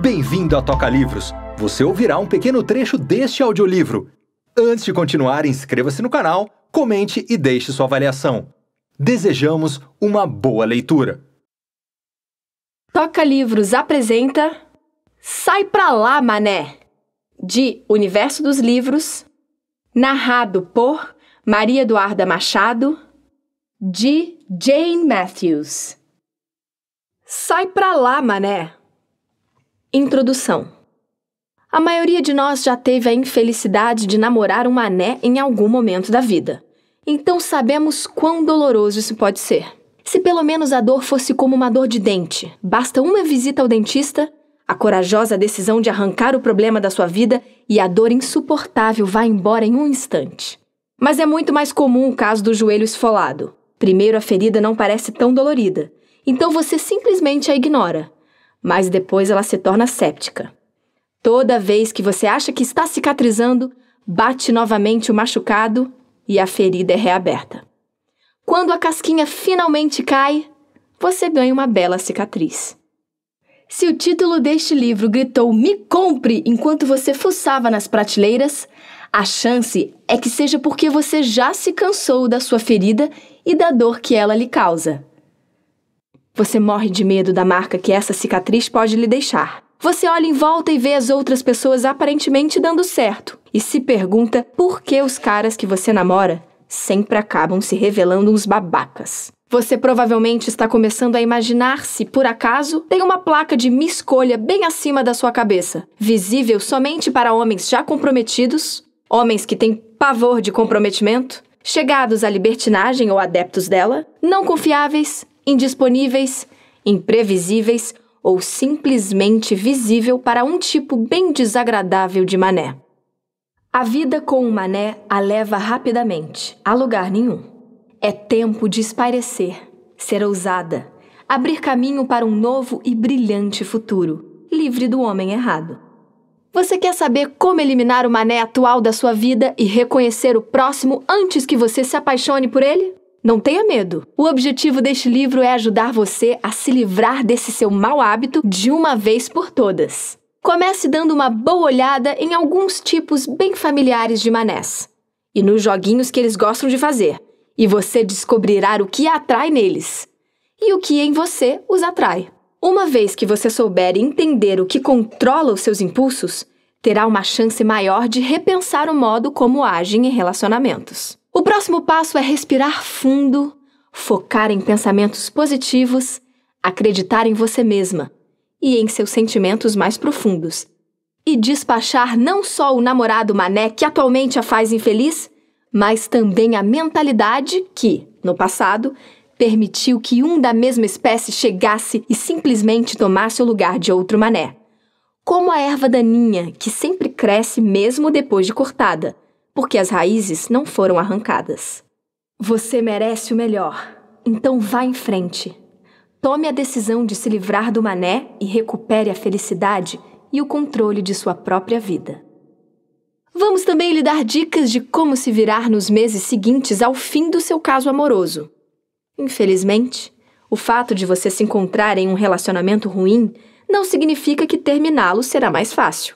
Bem-vindo a Toca Livros! Você ouvirá um pequeno trecho deste audiolivro. Antes de continuar, inscreva-se no canal, comente e deixe sua avaliação. Desejamos uma boa leitura! Toca Livros apresenta Sai Pra Lá, Mané! De Universo dos Livros, narrado por Maria Eduarda Machado, de Jane Matthews. Sai pra lá, mané! Introdução A maioria de nós já teve a infelicidade de namorar um mané em algum momento da vida. Então sabemos quão doloroso isso pode ser. Se pelo menos a dor fosse como uma dor de dente, basta uma visita ao dentista, a corajosa decisão de arrancar o problema da sua vida e a dor insuportável vai embora em um instante. Mas é muito mais comum o caso do joelho esfolado. Primeiro, a ferida não parece tão dolorida, então você simplesmente a ignora mas depois ela se torna séptica. Toda vez que você acha que está cicatrizando, bate novamente o machucado e a ferida é reaberta. Quando a casquinha finalmente cai, você ganha uma bela cicatriz. Se o título deste livro gritou Me compre enquanto você fuçava nas prateleiras, a chance é que seja porque você já se cansou da sua ferida e da dor que ela lhe causa. Você morre de medo da marca que essa cicatriz pode lhe deixar. Você olha em volta e vê as outras pessoas aparentemente dando certo e se pergunta por que os caras que você namora sempre acabam se revelando uns babacas. Você provavelmente está começando a imaginar se, por acaso, tem uma placa de me escolha bem acima da sua cabeça, visível somente para homens já comprometidos, homens que têm pavor de comprometimento, chegados à libertinagem ou adeptos dela, não confiáveis, indisponíveis, imprevisíveis ou simplesmente visível para um tipo bem desagradável de mané. A vida com o mané a leva rapidamente, a lugar nenhum. É tempo de espairecer, ser ousada, abrir caminho para um novo e brilhante futuro, livre do homem errado. Você quer saber como eliminar o mané atual da sua vida e reconhecer o próximo antes que você se apaixone por ele? Não tenha medo! O objetivo deste livro é ajudar você a se livrar desse seu mau hábito de uma vez por todas. Comece dando uma boa olhada em alguns tipos bem familiares de manés e nos joguinhos que eles gostam de fazer, e você descobrirá o que atrai neles e o que em você os atrai. Uma vez que você souber entender o que controla os seus impulsos, terá uma chance maior de repensar o modo como agem em relacionamentos. O próximo passo é respirar fundo, focar em pensamentos positivos, acreditar em você mesma e em seus sentimentos mais profundos. E despachar não só o namorado mané que atualmente a faz infeliz, mas também a mentalidade que, no passado, permitiu que um da mesma espécie chegasse e simplesmente tomasse o lugar de outro mané. Como a erva daninha, que sempre cresce mesmo depois de cortada porque as raízes não foram arrancadas. Você merece o melhor, então vá em frente. Tome a decisão de se livrar do mané e recupere a felicidade e o controle de sua própria vida. Vamos também lhe dar dicas de como se virar nos meses seguintes ao fim do seu caso amoroso. Infelizmente, o fato de você se encontrar em um relacionamento ruim não significa que terminá-lo será mais fácil.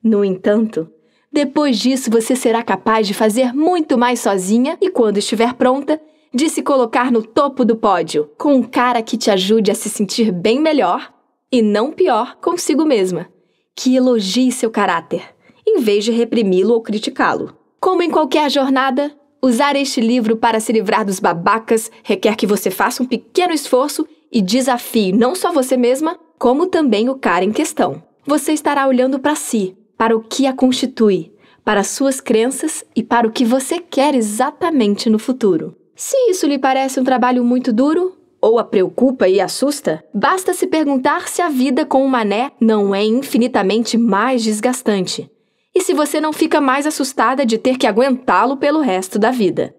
No entanto, depois disso, você será capaz de fazer muito mais sozinha e, quando estiver pronta, de se colocar no topo do pódio, com um cara que te ajude a se sentir bem melhor e não pior consigo mesma, que elogie seu caráter, em vez de reprimi-lo ou criticá-lo. Como em qualquer jornada, usar este livro para se livrar dos babacas requer que você faça um pequeno esforço e desafie não só você mesma, como também o cara em questão. Você estará olhando para si, para o que a constitui, para suas crenças e para o que você quer exatamente no futuro. Se isso lhe parece um trabalho muito duro ou a preocupa e assusta, basta se perguntar se a vida com o mané não é infinitamente mais desgastante e se você não fica mais assustada de ter que aguentá-lo pelo resto da vida.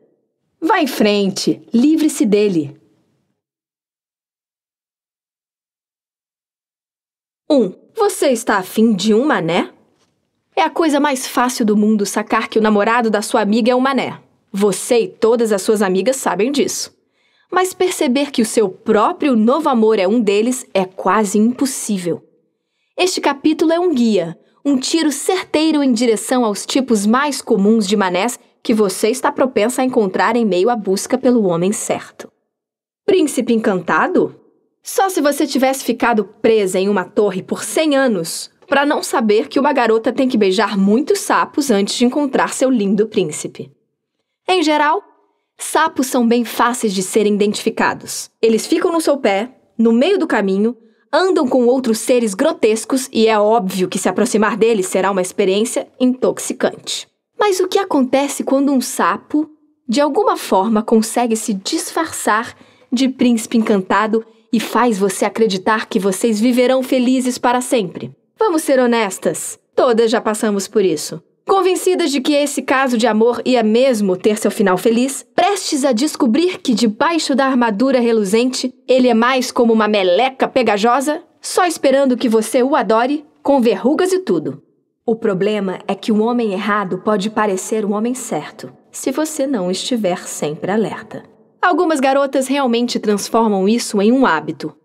Vá em frente, livre-se dele. 1. Um, você está afim de um mané? É a coisa mais fácil do mundo sacar que o namorado da sua amiga é um mané. Você e todas as suas amigas sabem disso. Mas perceber que o seu próprio novo amor é um deles é quase impossível. Este capítulo é um guia, um tiro certeiro em direção aos tipos mais comuns de manés que você está propensa a encontrar em meio à busca pelo homem certo. Príncipe encantado? Só se você tivesse ficado presa em uma torre por 100 anos para não saber que uma garota tem que beijar muitos sapos antes de encontrar seu lindo príncipe. Em geral, sapos são bem fáceis de serem identificados. Eles ficam no seu pé, no meio do caminho, andam com outros seres grotescos e é óbvio que se aproximar deles será uma experiência intoxicante. Mas o que acontece quando um sapo, de alguma forma, consegue se disfarçar de príncipe encantado e faz você acreditar que vocês viverão felizes para sempre? Vamos ser honestas. Todas já passamos por isso. Convencidas de que esse caso de amor ia mesmo ter seu final feliz, prestes a descobrir que debaixo da armadura reluzente ele é mais como uma meleca pegajosa, só esperando que você o adore, com verrugas e tudo. O problema é que o homem errado pode parecer o homem certo, se você não estiver sempre alerta. Algumas garotas realmente transformam isso em um hábito.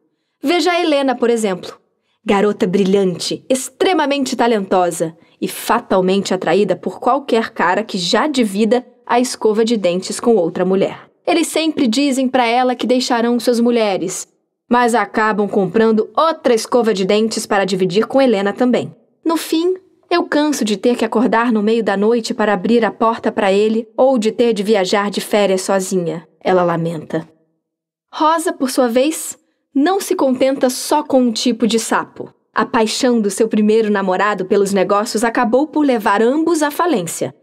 Veja a Helena, por exemplo. Garota brilhante, extremamente talentosa e fatalmente atraída por qualquer cara que já divida a escova de dentes com outra mulher. Eles sempre dizem para ela que deixarão suas mulheres, mas acabam comprando outra escova de dentes para dividir com Helena também. No fim, eu canso de ter que acordar no meio da noite para abrir a porta para ele ou de ter de viajar de férias sozinha, ela lamenta. Rosa, por sua vez, não se contenta só com um tipo de sapo. A paixão do seu primeiro namorado pelos negócios acabou por levar ambos à falência.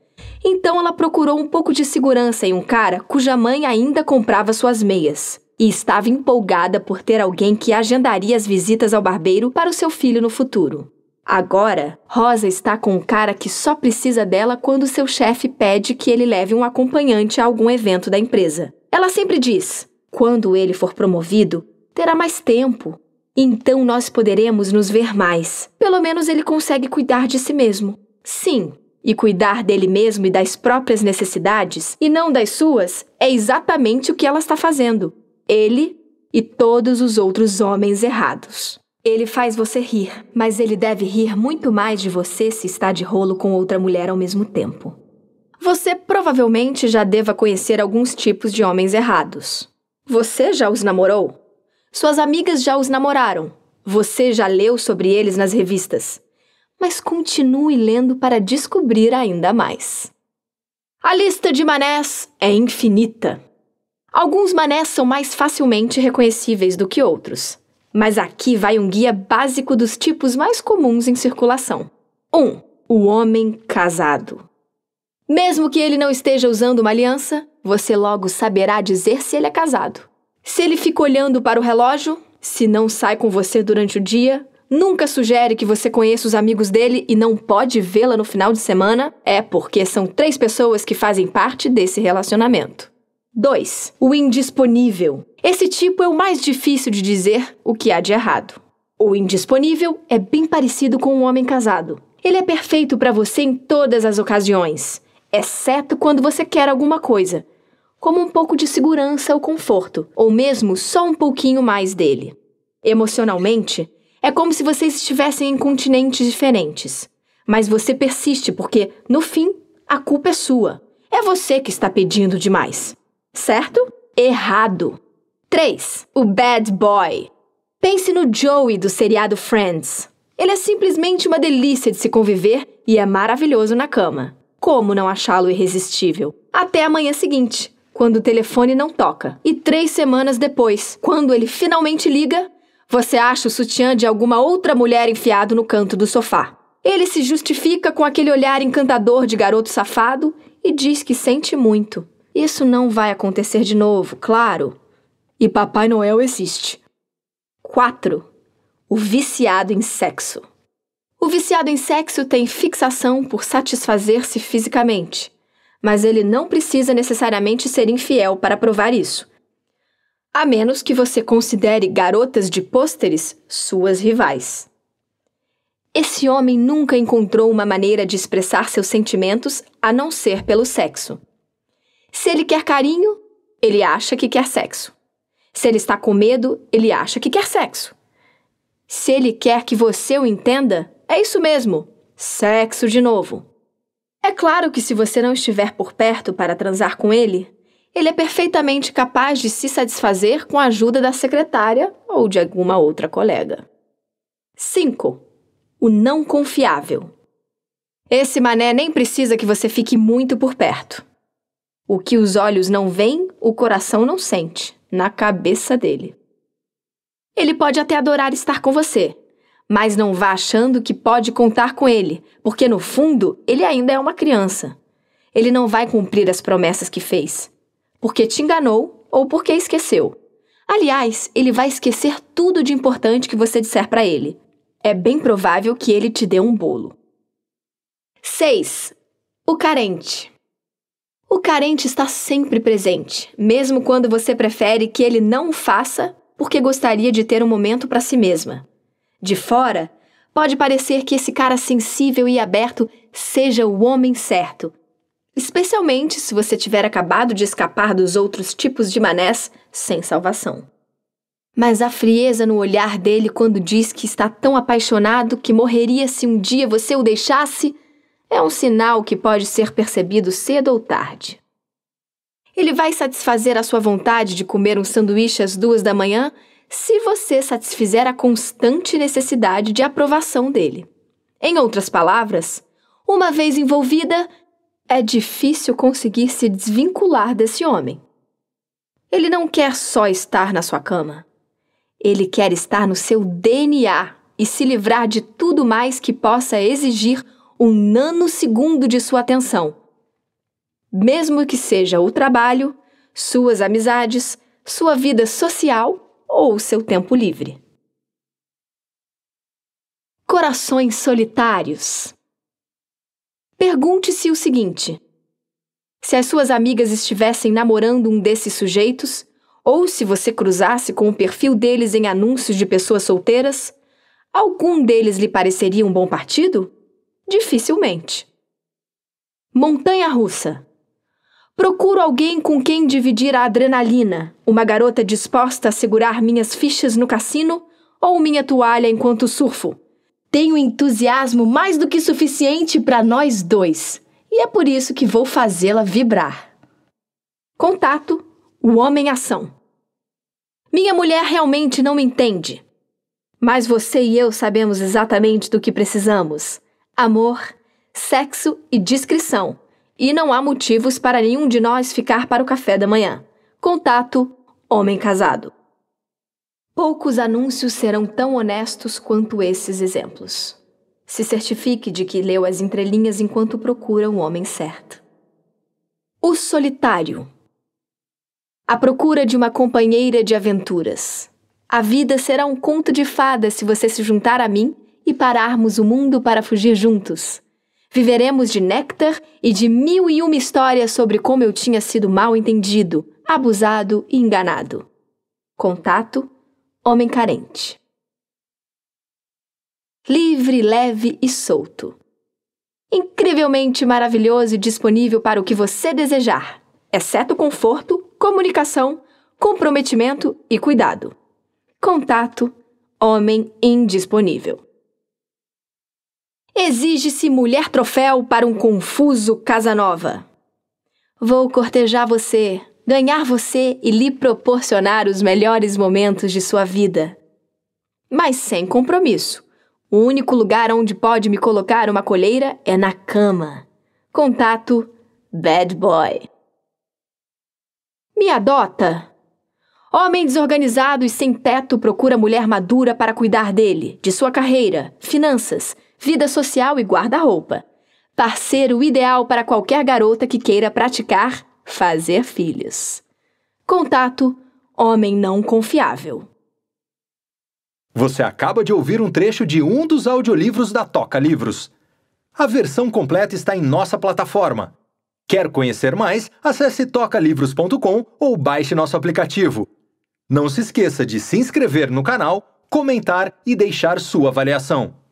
Então ela procurou um pouco de segurança em um cara cuja mãe ainda comprava suas meias. E estava empolgada por ter alguém que agendaria as visitas ao barbeiro para o seu filho no futuro. Agora, Rosa está com um cara que só precisa dela quando seu chefe pede que ele leve um acompanhante a algum evento da empresa. Ela sempre diz: quando ele for promovido, terá mais tempo. Então nós poderemos nos ver mais. Pelo menos ele consegue cuidar de si mesmo. Sim, e cuidar dele mesmo e das próprias necessidades, e não das suas, é exatamente o que ela está fazendo. Ele e todos os outros homens errados. Ele faz você rir, mas ele deve rir muito mais de você se está de rolo com outra mulher ao mesmo tempo. Você provavelmente já deva conhecer alguns tipos de homens errados. Você já os namorou? Suas amigas já os namoraram. Você já leu sobre eles nas revistas. Mas continue lendo para descobrir ainda mais. A lista de manés é infinita. Alguns manés são mais facilmente reconhecíveis do que outros, mas aqui vai um guia básico dos tipos mais comuns em circulação. 1. Um, o homem casado. Mesmo que ele não esteja usando uma aliança, você logo saberá dizer se ele é casado. Se ele fica olhando para o relógio, se não sai com você durante o dia, nunca sugere que você conheça os amigos dele e não pode vê-la no final de semana, é porque são três pessoas que fazem parte desse relacionamento. 2. O indisponível. Esse tipo é o mais difícil de dizer o que há de errado. O indisponível é bem parecido com um homem casado. Ele é perfeito para você em todas as ocasiões, exceto quando você quer alguma coisa, como um pouco de segurança ou conforto, ou mesmo só um pouquinho mais dele. Emocionalmente, é como se vocês estivessem em continentes diferentes. Mas você persiste porque, no fim, a culpa é sua. É você que está pedindo demais. Certo? Errado. 3. O Bad Boy. Pense no Joey do seriado Friends. Ele é simplesmente uma delícia de se conviver e é maravilhoso na cama. Como não achá-lo irresistível? Até amanhã seguinte, quando o telefone não toca. E três semanas depois, quando ele finalmente liga, você acha o sutiã de alguma outra mulher enfiado no canto do sofá. Ele se justifica com aquele olhar encantador de garoto safado e diz que sente muito. Isso não vai acontecer de novo, claro. E Papai Noel existe. 4. O viciado em sexo. O viciado em sexo tem fixação por satisfazer-se fisicamente mas ele não precisa necessariamente ser infiel para provar isso. A menos que você considere garotas de pôsteres suas rivais. Esse homem nunca encontrou uma maneira de expressar seus sentimentos a não ser pelo sexo. Se ele quer carinho, ele acha que quer sexo. Se ele está com medo, ele acha que quer sexo. Se ele quer que você o entenda, é isso mesmo: sexo de novo. É claro que, se você não estiver por perto para transar com ele, ele é perfeitamente capaz de se satisfazer com a ajuda da secretária ou de alguma outra colega. 5. O não confiável. Esse mané nem precisa que você fique muito por perto. O que os olhos não veem, o coração não sente, na cabeça dele. Ele pode até adorar estar com você, mas não vá achando que pode contar com ele, porque no fundo ele ainda é uma criança. Ele não vai cumprir as promessas que fez, porque te enganou ou porque esqueceu. Aliás, ele vai esquecer tudo de importante que você disser para ele. É bem provável que ele te dê um bolo. 6. O carente. O carente está sempre presente, mesmo quando você prefere que ele não o faça porque gostaria de ter um momento para si mesma. De fora, pode parecer que esse cara sensível e aberto seja o homem certo. Especialmente se você tiver acabado de escapar dos outros tipos de manés sem salvação. Mas a frieza no olhar dele quando diz que está tão apaixonado que morreria se um dia você o deixasse é um sinal que pode ser percebido cedo ou tarde. Ele vai satisfazer a sua vontade de comer um sanduíche às duas da manhã se você satisfizer a constante necessidade de aprovação dele. Em outras palavras, uma vez envolvida, é difícil conseguir se desvincular desse homem. Ele não quer só estar na sua cama. Ele quer estar no seu DNA e se livrar de tudo mais que possa exigir um nanosegundo de sua atenção. Mesmo que seja o trabalho, suas amizades, sua vida social ou seu tempo livre. Corações solitários. Pergunte-se o seguinte: se as suas amigas estivessem namorando um desses sujeitos, ou se você cruzasse com o perfil deles em anúncios de pessoas solteiras, algum deles lhe pareceria um bom partido? Dificilmente. Montanha Russa Procuro alguém com quem dividir a adrenalina, uma garota disposta a segurar minhas fichas no cassino ou minha toalha enquanto surfo. Tenho entusiasmo mais do que suficiente para nós dois, e é por isso que vou fazê-la vibrar. Contato: o homem ação. Minha mulher realmente não me entende. Mas você e eu sabemos exatamente do que precisamos: amor, sexo e discrição. E não há motivos para nenhum de nós ficar para o café da manhã. Contato: homem casado. Poucos anúncios serão tão honestos quanto esses exemplos. Se certifique de que leu as entrelinhas enquanto procura o homem certo. O solitário. A procura de uma companheira de aventuras. A vida será um conto de fadas se você se juntar a mim e pararmos o mundo para fugir juntos. Viveremos de néctar e de mil e uma histórias sobre como eu tinha sido mal entendido, abusado e enganado. Contato: Homem Carente. Livre, leve e solto. Incrivelmente maravilhoso e disponível para o que você desejar, exceto conforto, comunicação, comprometimento e cuidado. Contato: Homem Indisponível. Exige-se mulher troféu para um confuso Casanova. Vou cortejar você, ganhar você e lhe proporcionar os melhores momentos de sua vida. Mas sem compromisso. O único lugar onde pode me colocar uma colheira é na cama. Contato Bad Boy. Me adota. Homem desorganizado e sem teto procura mulher madura para cuidar dele, de sua carreira, finanças vida social e guarda-roupa. Parceiro ideal para qualquer garota que queira praticar fazer filhos. Contato: homem não confiável. Você acaba de ouvir um trecho de um dos audiolivros da Toca Livros. A versão completa está em nossa plataforma. Quer conhecer mais? Acesse tocalivros.com ou baixe nosso aplicativo. Não se esqueça de se inscrever no canal, comentar e deixar sua avaliação.